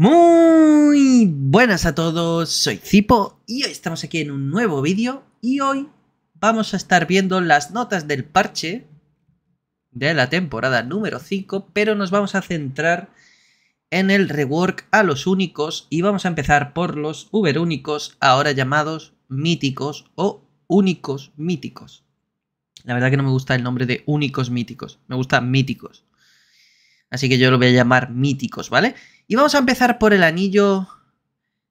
Muy buenas a todos, soy Zipo y hoy estamos aquí en un nuevo vídeo y hoy vamos a estar viendo las notas del parche de la temporada número 5, pero nos vamos a centrar en el rework a los únicos y vamos a empezar por los uber únicos, ahora llamados míticos o únicos míticos. La verdad que no me gusta el nombre de únicos míticos, me gustan míticos. Así que yo lo voy a llamar míticos, ¿vale? Y vamos a empezar por el anillo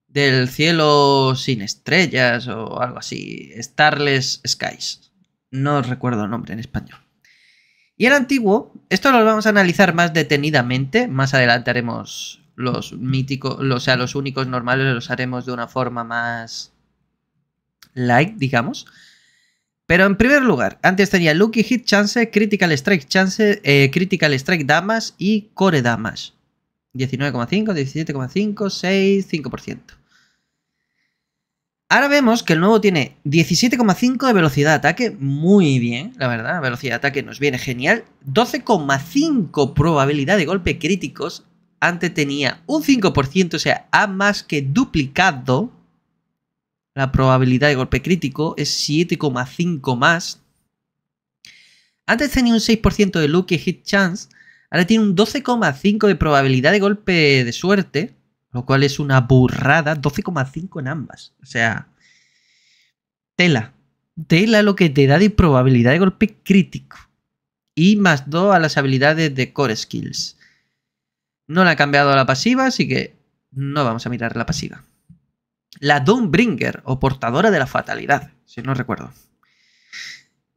del cielo sin estrellas o algo así, Starless Skies. No recuerdo el nombre en español. Y el antiguo, esto lo vamos a analizar más detenidamente, más adelante haremos los míticos, o sea, los únicos normales los haremos de una forma más light, digamos. Pero en primer lugar, antes tenía Lucky Hit Chance, Critical Strike Chance, eh, Critical Strike Damas y Core Damas. 19,5, 17,5, 6, 5%. Ahora vemos que el nuevo tiene 17,5 de velocidad de ataque, muy bien, la verdad, velocidad de ataque nos viene genial. 12,5 probabilidad de golpe críticos, antes tenía un 5%, o sea, ha más que duplicado la probabilidad de golpe crítico, es 7,5 más. Antes tenía un 6% de lucky hit chance, Ahora tiene un 12,5 de probabilidad de golpe de suerte, lo cual es una burrada, 12,5 en ambas. O sea, tela. Tela lo que te da de probabilidad de golpe crítico. Y más 2 a las habilidades de Core Skills. No la ha cambiado la pasiva, así que no vamos a mirar la pasiva. La Doombringer, o portadora de la fatalidad, si no recuerdo.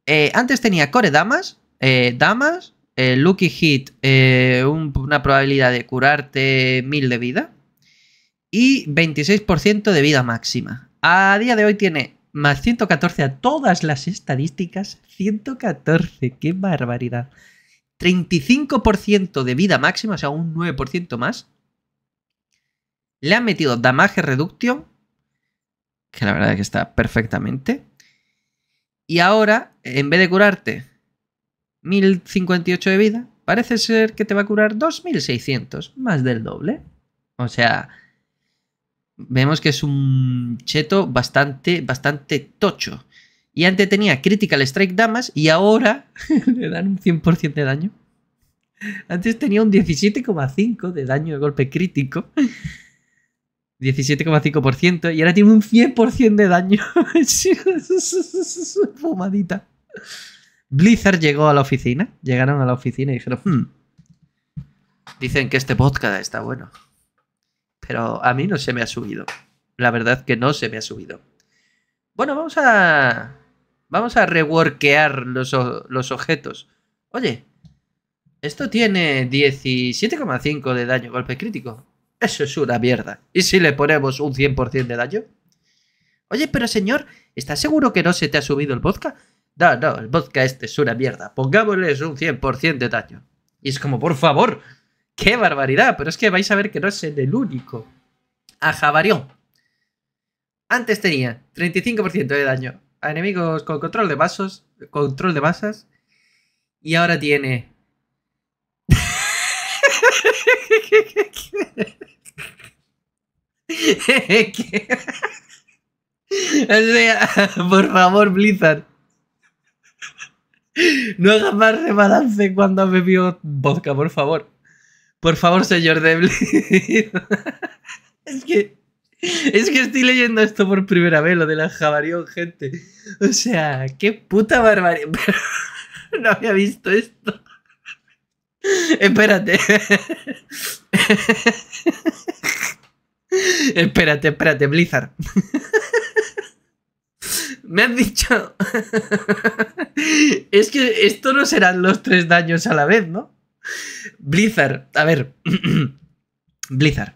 Eh, antes tenía Core Damas, eh, Damas, eh, Lucky Hit, eh, una probabilidad de curarte 1000 de vida y 26% de vida máxima. A día de hoy tiene más 114 a todas las estadísticas. 114, qué barbaridad. 35% de vida máxima, o sea, un 9% más. Le han metido Damage Reduction, que la verdad es que está perfectamente. Y ahora, en vez de curarte 1058 de vida, parece ser que te va a curar 2600, más del doble. O sea, vemos que es un cheto bastante, bastante tocho. Y antes tenía Critical Strike Damas y ahora le dan un 100% de daño. Antes tenía un 17,5% de daño de golpe crítico. 17,5% y ahora tiene un 100% de daño. Fumadita. Blizzard llegó a la oficina, llegaron a la oficina y dijeron, hmm, dicen que este podcast está bueno, pero a mí no se me ha subido. La verdad que no se me ha subido. Bueno, vamos a... Vamos a reworkear los, los objetos. Oye, esto tiene 17,5 de daño golpe crítico. Eso es una mierda. ¿Y si le ponemos un 100% de daño? Oye, pero señor, ¿estás seguro que no se te ha subido el podcast? No, no, el vodka este es una mierda. Pongámosles un 100% de daño. Y es como, por favor, qué barbaridad. Pero es que vais a ver que no es el único. A Javarión. Antes tenía 35% de daño a enemigos con control de vasos, control de masas. Y ahora tiene... o por favor, Blizzard. No hagas más rebalance cuando ha bebido vodka, por favor. Por favor, señor Deble. es que. estoy leyendo esto por primera vez, lo de la jabarión, gente. O sea, qué puta barbarie. no había visto esto. Espérate. espérate, espérate, Blizzard. Me han dicho. es que esto no serán los tres daños a la vez, ¿no? Blizzard, a ver. Blizzard.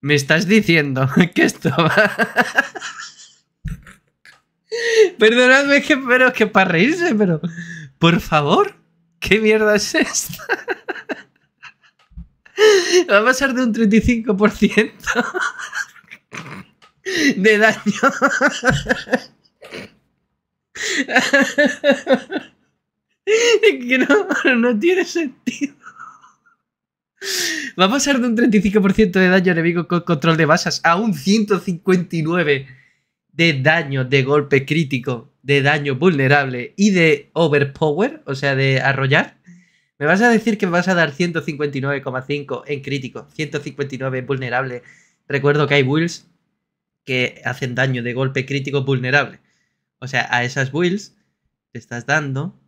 Me estás diciendo que esto va. Perdonadme que, pero que para reírse, pero. Por favor, ¿qué mierda es esta? va a pasar de un 35% de daño que no, no tiene sentido. Va a pasar de un 35% de daño enemigo con control de basas a un 159% de daño de golpe crítico, de daño vulnerable y de overpower, o sea, de arrollar. ¿Me vas a decir que vas a dar 159,5 en crítico, 159 en vulnerable? Recuerdo que hay builds que hacen daño de golpe crítico vulnerable. O sea, a esas builds te estás dando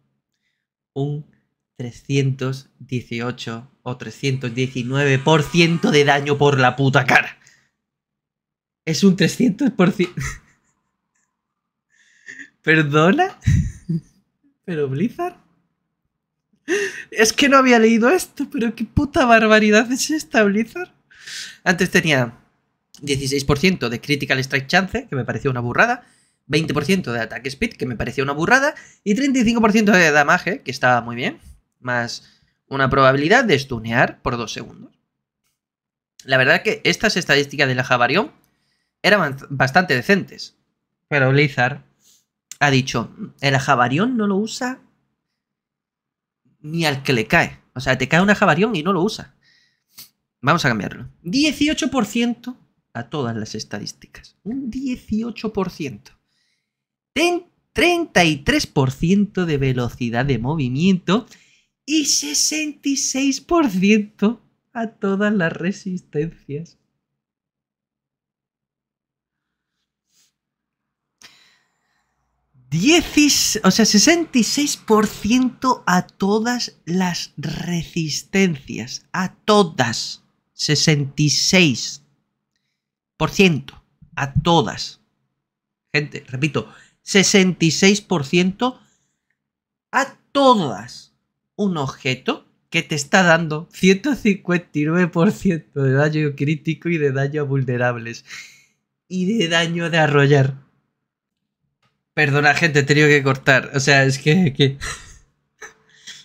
un 318 o 319% de daño por la puta cara. Es un 300%. ¿Perdona? ¿Pero Blizzard? Es que no había leído esto, pero qué puta barbaridad es esta Blizzard. Antes tenía 16% de Critical Strike Chance, que me pareció una burrada. 20% de ataque speed, que me parecía una burrada, y 35% de damage, que estaba muy bien, más una probabilidad de stunear por 2 segundos. La verdad que estas estadísticas de la Javarión eran bastante decentes, pero Blizzard ha dicho, el jabarión no lo usa ni al que le cae. O sea, te cae una jabarión y no lo usa. Vamos a cambiarlo. 18% a todas las estadísticas. Un 18%. 33% de velocidad de movimiento y 66% a todas las resistencias. Diecis, o sea, 66% a todas las resistencias. A todas. 66%. A todas. Gente, repito, 66% a todas un objeto que te está dando 159% de daño crítico y de daño a vulnerables. Y de daño de arrollar. Perdona, gente, he tenido que cortar. O sea, es que...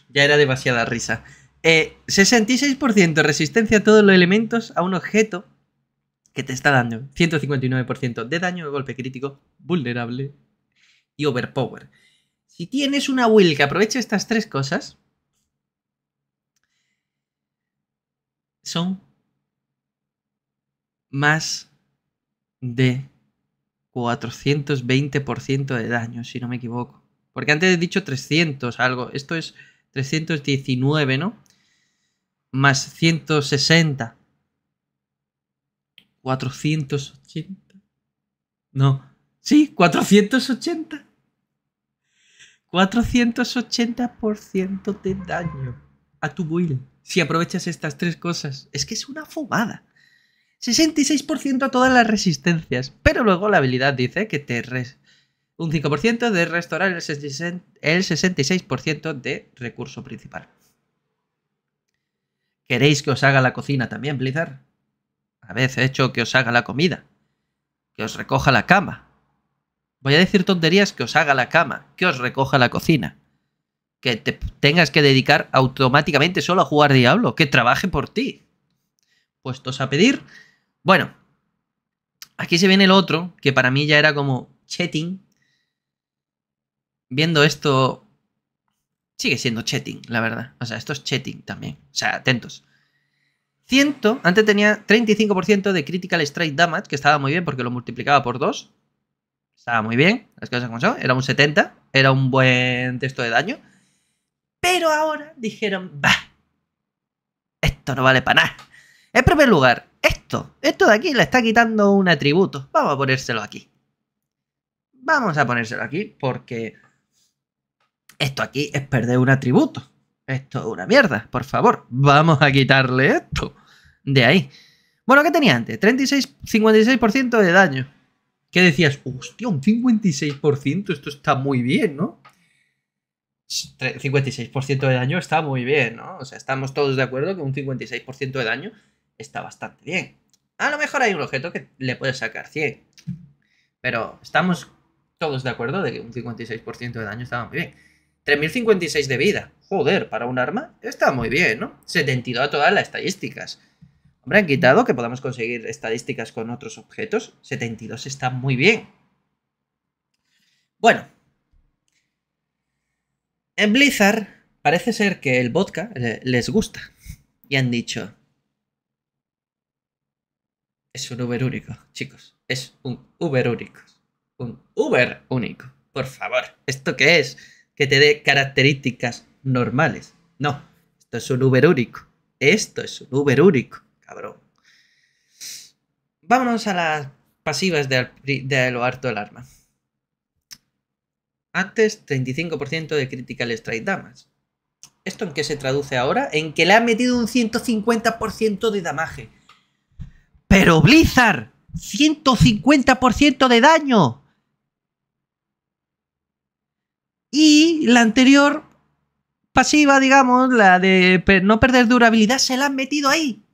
ya era demasiada risa. 66% eh, resistencia a todos los elementos a un objeto que te está dando 159% de daño de golpe crítico vulnerable y overpower. Si tienes una will que aproveche estas tres cosas, son más de 420% de daño, si no me equivoco. Porque antes he dicho 300 algo, esto es 319, ¿no? Más 160. 480. No. Sí, 480. 480% de daño a tu build si aprovechas estas tres cosas. Es que es una fumada. 66% a todas las resistencias, pero luego la habilidad dice que te res un 5% de restaurar el 66% de recurso principal. ¿Queréis que os haga la cocina también, Blizzard? A veces he hecho que os haga la comida, que os recoja la cama, Voy a decir tonterías que os haga la cama, que os recoja la cocina, que te tengas que dedicar automáticamente solo a jugar Diablo, que trabaje por ti. Puestos a pedir. Bueno, aquí se viene el otro, que para mí ya era como chatting. Viendo esto, sigue siendo chatting, la verdad. O sea, esto es chatting también. O sea, atentos. 100, antes tenía 35% de Critical Strike Damage, que estaba muy bien porque lo multiplicaba por 2. Estaba muy bien, las cosas como son. Era un 70, era un buen texto de daño. Pero ahora dijeron, bah, esto no vale para nada. En primer lugar, esto, esto de aquí le está quitando un atributo. Vamos a ponérselo aquí. Vamos a ponérselo aquí porque esto aquí es perder un atributo. Esto es una mierda, por favor. Vamos a quitarle esto. De ahí. Bueno, ¿qué tenía antes? 36, 56% de daño. ¿Qué decías, hostia, un 56%, esto está muy bien, ¿no? 56% de daño está muy bien, ¿no? O sea, estamos todos de acuerdo que un 56% de daño está bastante bien. A lo mejor hay un objeto que le puede sacar 100, pero estamos todos de acuerdo de que un 56% de daño estaba muy bien. 3056 de vida, joder, para un arma está muy bien, ¿no? 72 a todas las estadísticas. Hombre, han quitado que podamos conseguir estadísticas con otros objetos. 72 está muy bien. Bueno. En Blizzard parece ser que el vodka eh, les gusta. Y han dicho... Es un Uber único, chicos. Es un Uber único. Un Uber único. Por favor. ¿Esto qué es? Que te dé características normales. No. Esto es un Uber único. Esto es un Uber único cabrón. Vámonos a las pasivas de, lo harto del arma. Antes 35% de critical strike damage. ¿Esto en qué se traduce ahora? En que le ha metido un 150% de damaje. ¡Pero Blizzard! ¡150% de daño! Y la anterior pasiva, digamos, la de no perder durabilidad, se la han metido ahí.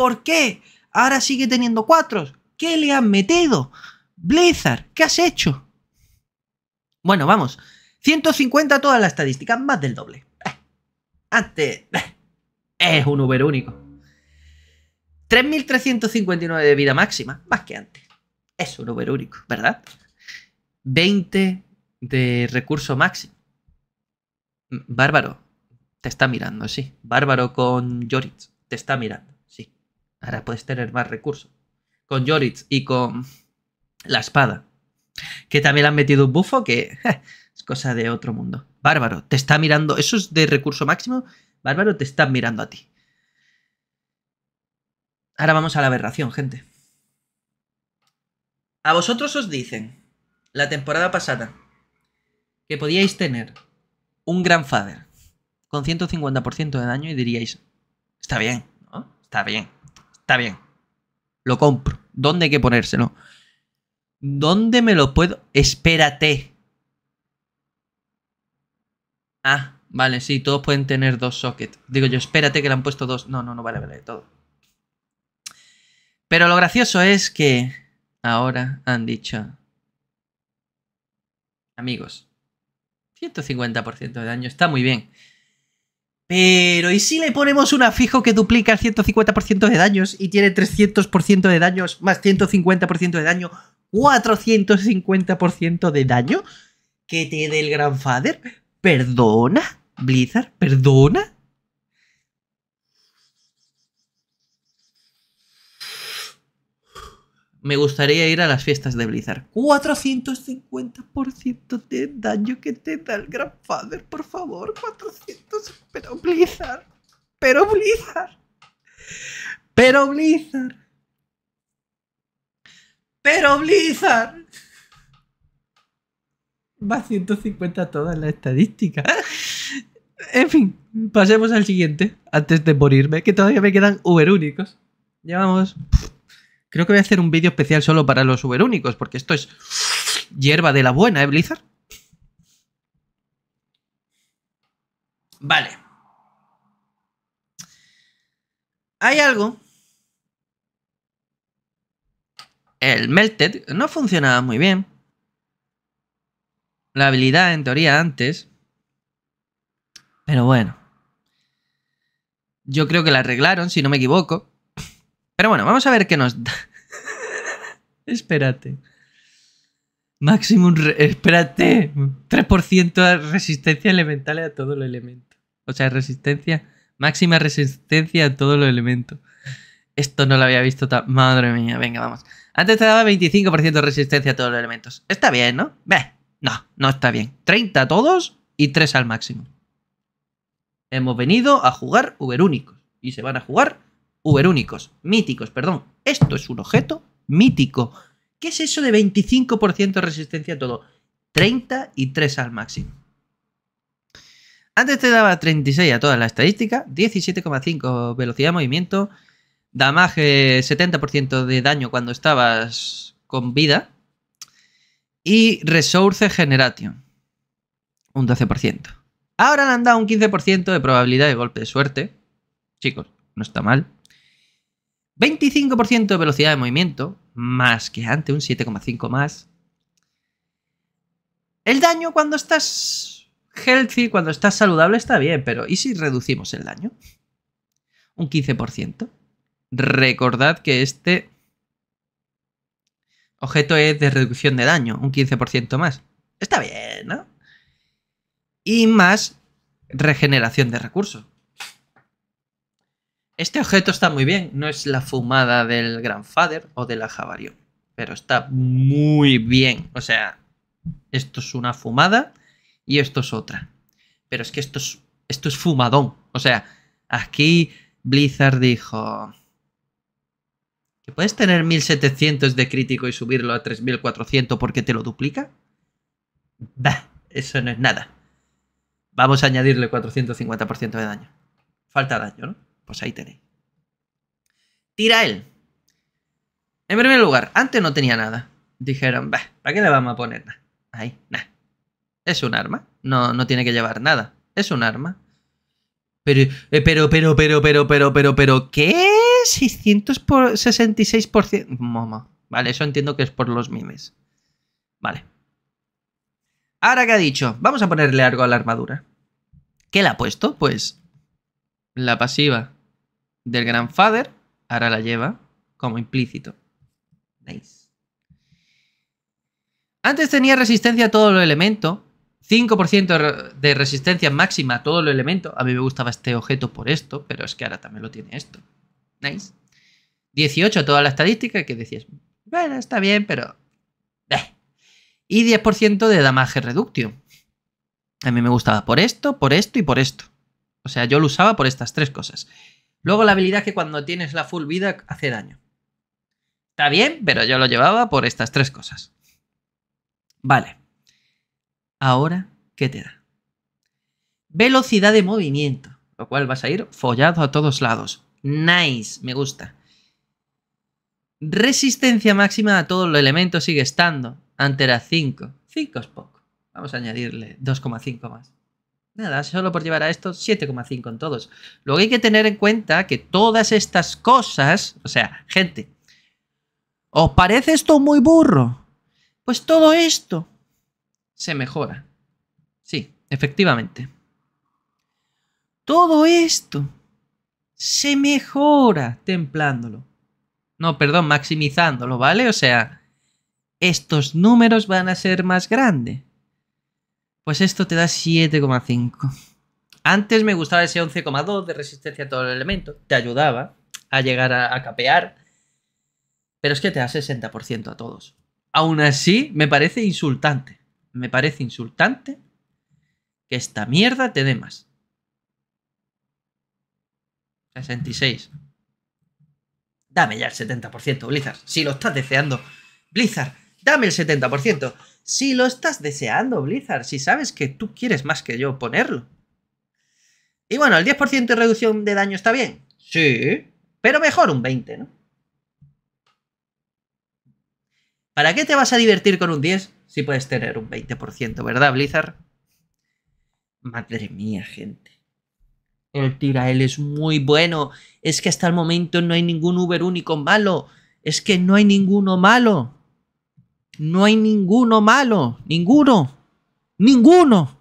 ¿Por qué? Ahora sigue teniendo cuatro. ¿Qué le han metido? Blizzard, ¿qué has hecho? Bueno, vamos. 150 todas las estadísticas, más del doble. Antes. Es un Uber único. 3.359 de vida máxima, más que antes. Es un Uber único, ¿verdad? 20 de recurso máximo. Bárbaro, te está mirando, sí. Bárbaro con Yoritz, te está mirando. Ahora puedes tener más recursos. Con Yoritz y con la espada. Que también le han metido un bufo que es cosa de otro mundo. Bárbaro, te está mirando. Eso es de recurso máximo. Bárbaro, te está mirando a ti. Ahora vamos a la aberración, gente. A vosotros os dicen, la temporada pasada, que podíais tener un Grandfather con 150% de daño y diríais, está bien, ¿no? Está bien. Está bien. Lo compro. ¿Dónde hay que ponérselo? ¿Dónde me lo puedo? Espérate. Ah, vale, sí, todos pueden tener dos sockets. Digo yo, espérate que le han puesto dos. No, no, no, vale, vale, todo. Pero lo gracioso es que ahora han dicho... Amigos, 150% de daño, está muy bien. Pero, ¿y si le ponemos un afijo que duplica el 150% de daños y tiene 300% de daños más 150% de daño, 450% de daño? ¿Que te dé el Grandfather? ¿Perdona, Blizzard? ¿Perdona? me gustaría ir a las fiestas de Blizzard. 450% de daño que te da el Grandfather, por favor. 400. Pero Blizzard. Pero Blizzard. Pero Blizzard. Pero Blizzard. Va 150 toda la estadística. En fin, pasemos al siguiente. Antes de morirme, que todavía me quedan Uber únicos. Llevamos Creo que voy a hacer un vídeo especial solo para los únicos, porque esto es hierba de la buena, ¿eh, Blizzard? Vale. Hay algo. El Melted no funcionaba muy bien. La habilidad, en teoría, antes. Pero bueno. Yo creo que la arreglaron, si no me equivoco. Pero bueno, vamos a ver qué nos da. Espérate. Máximo, Espérate. 3% de resistencia elemental a todo el elemento. O sea, resistencia. Máxima resistencia a todo lo elemento. Esto no lo había visto tan. Madre mía, venga, vamos. Antes te daba 25% de resistencia a todos los elementos. Está bien, ¿no? Ve. No, no está bien. 30 a todos y 3 al máximo. Hemos venido a jugar Uber únicos Y se van a jugar únicos, míticos, perdón. Esto es un objeto mítico. ¿Qué es eso de 25% de resistencia a todo? 33 y al máximo. Antes te daba 36 a toda la estadística 17,5 velocidad de movimiento, damage 70% de daño cuando estabas con vida y resource generation un 12%. Ahora le han dado un 15% de probabilidad de golpe de suerte. Chicos, no está mal. 25% de velocidad de movimiento, más que antes, un 7,5 más. El daño cuando estás healthy, cuando estás saludable, está bien, pero ¿y si reducimos el daño? Un 15%. Recordad que este objeto es de reducción de daño, un 15% más. Está bien, ¿no? Y más regeneración de recursos. Este objeto está muy bien, no es la fumada del Grandfather o de la Javarión, pero está muy bien. O sea, esto es una fumada y esto es otra. Pero es que esto es, esto es fumadón. O sea, aquí Blizzard dijo que puedes tener 1700 de crítico y subirlo a 3400 porque te lo duplica. Bah, eso no es nada. Vamos a añadirle 450% de daño. Falta daño, ¿no? Pues ahí tenéis. Tira él. En primer lugar, antes no tenía nada. Dijeron, ¿para qué le vamos a poner nada? Ahí, nada. Es un arma. No, no tiene que llevar nada. Es un arma. Pero, eh, pero, pero, pero, pero, pero, pero, pero, ¿qué? 666%. Momo. Vale, eso entiendo que es por los mimes. Vale. Ahora que ha dicho, vamos a ponerle algo a la armadura. ¿Qué le ha puesto? Pues la pasiva del grandfather, ahora la lleva como implícito. Nice Antes tenía resistencia a todo los elemento. 5% de resistencia máxima a todo el elemento. A mí me gustaba este objeto por esto, pero es que ahora también lo tiene esto. Nice 18 a toda la estadística que decías, bueno, está bien, pero... Y 10% de damage reductio A mí me gustaba por esto, por esto y por esto. O sea, yo lo usaba por estas tres cosas. Luego la habilidad que cuando tienes la full vida hace daño. Está bien, pero yo lo llevaba por estas tres cosas. Vale. Ahora, ¿qué te da? Velocidad de movimiento, lo cual vas a ir follado a todos lados. Nice, me gusta. Resistencia máxima a todos los elementos sigue estando. Ante la 5. 5 es poco. Vamos a añadirle 2,5 más. Nada, solo por llevar a esto 7,5 en todos. Luego hay que tener en cuenta que todas estas cosas, o sea, gente, ¿os parece esto muy burro? Pues todo esto se mejora. Sí, efectivamente. Todo esto se mejora templándolo. No, perdón, maximizándolo, ¿vale? O sea, estos números van a ser más grandes pues esto te da 7,5. Antes me gustaba ese 11,2 de resistencia a todo el elemento. Te ayudaba a llegar a, capear. Pero es que te da 60% a todos. Aún así, me parece insultante. Me parece insultante que esta mierda te dé más. 66. Dame ya el 70%, Blizzard. Si lo estás deseando. Blizzard, dame el 70%. Si lo estás deseando, Blizzard, si sabes que tú quieres más que yo ponerlo. Y bueno, el 10% de reducción de daño está bien. Sí. Pero mejor un 20, ¿no? ¿Para qué te vas a divertir con un 10 si puedes tener un 20%, verdad, Blizzard? Madre mía, gente. El Tirael es muy bueno. Es que hasta el momento no hay ningún Uber único malo. Es que no hay ninguno malo. No hay ninguno malo, ninguno, ninguno.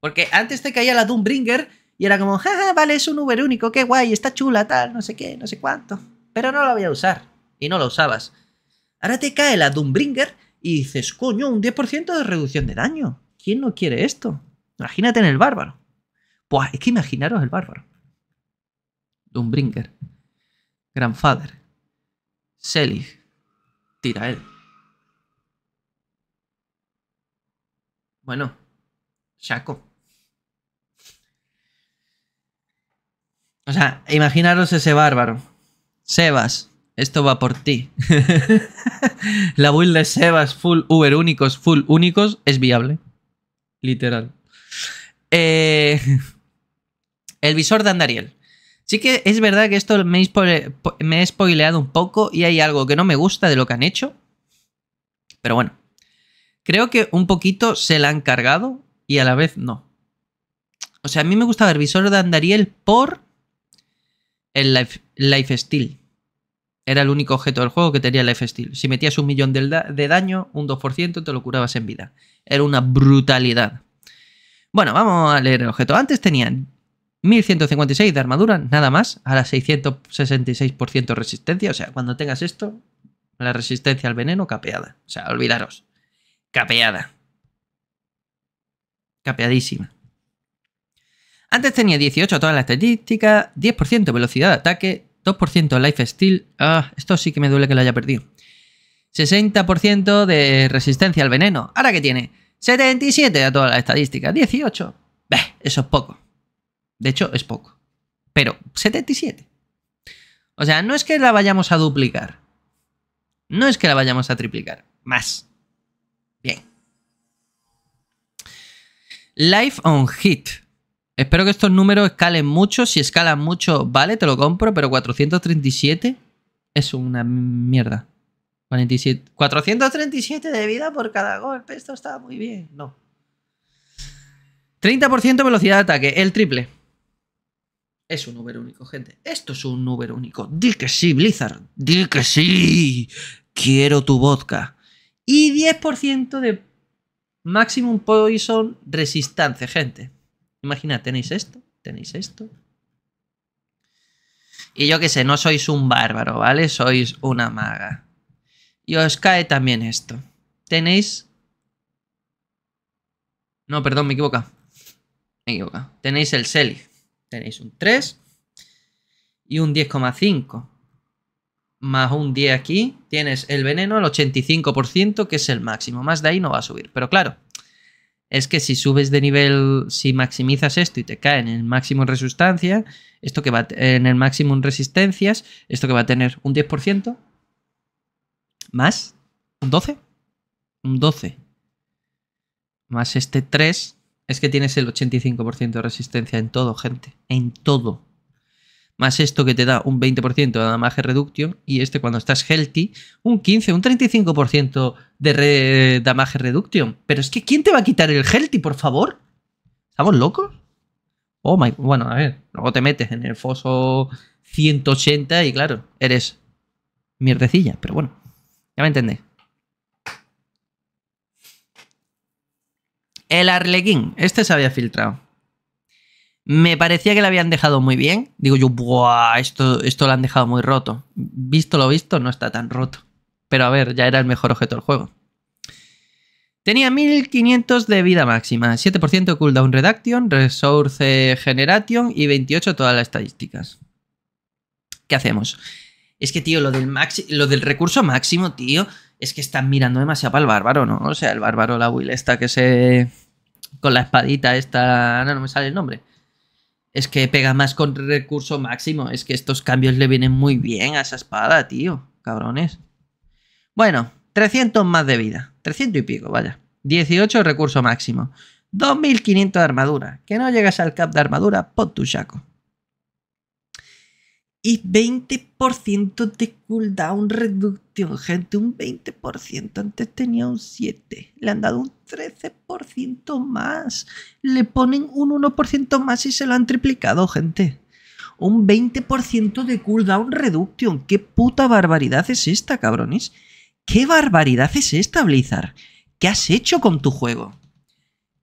Porque antes te caía la Doombringer y era como, jaja, vale, es un Uber único, qué guay, está chula, tal, no sé qué, no sé cuánto. Pero no la voy a usar. Y no la usabas. Ahora te cae la Doombringer y dices, coño, un 10% de reducción de daño. ¿Quién no quiere esto? Imagínate en el bárbaro. Pues es que imaginaros el bárbaro. Doombringer. Grandfather. Selig. Tirael. Bueno, Shaco. O sea, imaginaros ese bárbaro. Sebas, esto va por ti. la build de Sebas full Uber únicos, full únicos, es viable. Literal. Eh, el visor de Andariel. Sí que es verdad que esto me, me he spoileado un poco y hay algo que no me gusta de lo que han hecho. Pero bueno, Creo que un poquito se la han cargado y a la vez no. O sea, a mí me gustaba el visor de Andariel por el life, lifesteal. Era el único objeto del juego que tenía life lifesteal. Si metías un millón de, de daño, un 2% te lo curabas en vida. Era una brutalidad. Bueno, vamos a leer el objeto. Antes tenían 1156 de armadura, nada más. Ahora 666% resistencia. O sea, cuando tengas esto, la resistencia al veneno capeada. O sea, olvidaros capeada. Capeadísima. Antes tenía 18 a todas las estadísticas, 10% velocidad de ataque, 2% life steal. Ah, esto sí que me duele que lo haya perdido. 60% de resistencia al veneno. Ahora que tiene 77 a todas las estadísticas, 18. Beh, eso es poco. De hecho, es poco. Pero 77. O sea, no es que la vayamos a duplicar. No es que la vayamos a triplicar. Más. Life on Hit. Espero que estos números escalen mucho. Si escalan mucho, vale, te lo compro, pero 437 es una mierda. 47, 437 de vida por cada golpe. Esto está muy bien. No. 30% velocidad de ataque, el triple. Es un número único, gente. Esto es un número único. Di que sí, Blizzard. Di que sí. Quiero tu vodka. Y 10% de Maximum Poison Resistance, gente. Imaginad, tenéis esto, tenéis esto. Y yo qué sé, no sois un bárbaro, ¿vale? Sois una maga. Y os cae también esto. Tenéis... No, perdón, me equivoca. Me equivoca. Tenéis el Selig. Tenéis un 3 y un 10,5 más un 10 aquí, tienes el veneno al 85%, que es el máximo. Más de ahí no va a subir. Pero claro, es que si subes de nivel, si maximizas esto y te cae en el máximo en esto que va en el máximo en resistencias, esto que va a tener un 10% más un 12, un 12 más este 3, es que tienes el 85% de resistencia en todo, gente, en todo más esto que te da un 20% de damage reduction y este cuando estás healthy un 15, un 35% de damage reduction. Pero es que ¿quién te va a quitar el healthy, por favor? ¿Estamos locos? Oh my, bueno, a ver, luego te metes en el foso 180 y claro, eres mierdecilla, pero bueno, ya me entendéis. El Arlequín, este se había filtrado. Me parecía que la habían dejado muy bien. Digo yo, ¡buah! Esto, esto lo han dejado muy roto. Visto lo visto, no está tan roto. Pero a ver, ya era el mejor objeto del juego. Tenía 1500 de vida máxima, 7% de cooldown reduction, resource generation y 28 todas las estadísticas. ¿Qué hacemos? Es que, tío, lo del, lo del recurso máximo, tío, es que están mirando demasiado para el bárbaro, ¿no? O sea, el bárbaro, la will esta que se... Con la espadita esta... No, no me sale el nombre. Es que pega más con recurso máximo. Es que estos cambios le vienen muy bien a esa espada, tío. Cabrones. Bueno, 300 más de vida. 300 y pico, vaya. 18 recurso máximo. 2500 de armadura. Que no llegas al cap de armadura, pon tu shaco y 20% de cooldown reduction. Gente, un 20%. Antes tenía un 7. Le han dado un 13% más. Le ponen un 1% más y se lo han triplicado, gente. Un 20% de cooldown reduction. ¿Qué puta barbaridad es esta, cabrones? ¿Qué barbaridad es esta, Blizzard? ¿Qué has hecho con tu juego?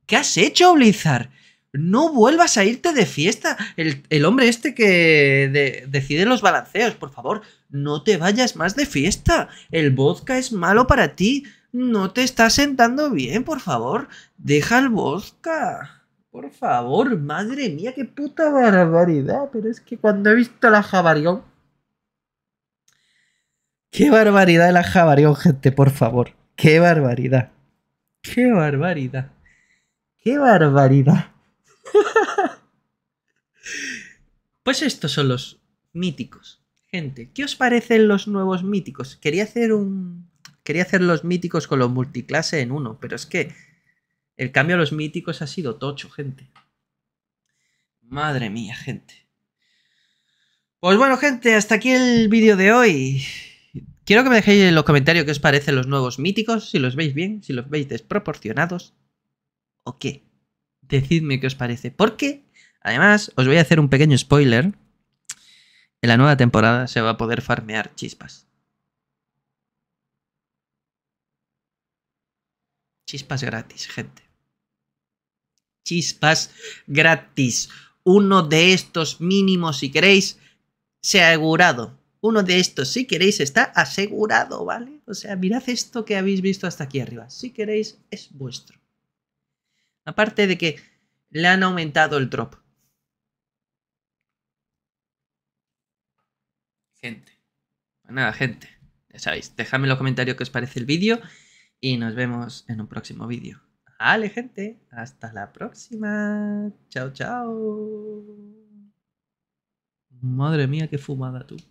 ¿Qué has hecho, Blizzard? no vuelvas a irte de fiesta. El, hombre este que decide los balanceos, por favor, no te vayas más de fiesta. El vodka es malo para ti. No te estás sentando bien, por favor. Deja el vodka. Por favor, madre mía, qué puta barbaridad. Pero es que cuando he visto la jabarión... Qué barbaridad la jabarión, gente, por favor. Qué barbaridad. Qué barbaridad. Qué barbaridad. pues estos son los míticos. Gente, ¿qué os parecen los nuevos míticos? Quería hacer un. Quería hacer los míticos con los multiclase en uno, pero es que el cambio a los míticos ha sido tocho, gente. Madre mía, gente. Pues bueno, gente, hasta aquí el vídeo de hoy. Quiero que me dejéis en los comentarios qué os parecen los nuevos míticos, si los veis bien, si los veis desproporcionados o qué decidme qué os parece. Porque, además, os voy a hacer un pequeño spoiler. En la nueva temporada se va a poder farmear chispas. Chispas gratis, gente. Chispas gratis. Uno de estos mínimos, si queréis, se ha asegurado. Uno de estos, si queréis, está asegurado, ¿vale? O sea, mirad esto que habéis visto hasta aquí arriba. Si queréis, es vuestro. Aparte de que le han aumentado el drop. Gente. Pues nada, gente. Ya sabéis, dejadme en los comentarios qué os parece el vídeo y nos vemos en un próximo vídeo. ¡Ale, gente. Hasta la próxima. Chao, chao. Madre mía, qué fumada tú.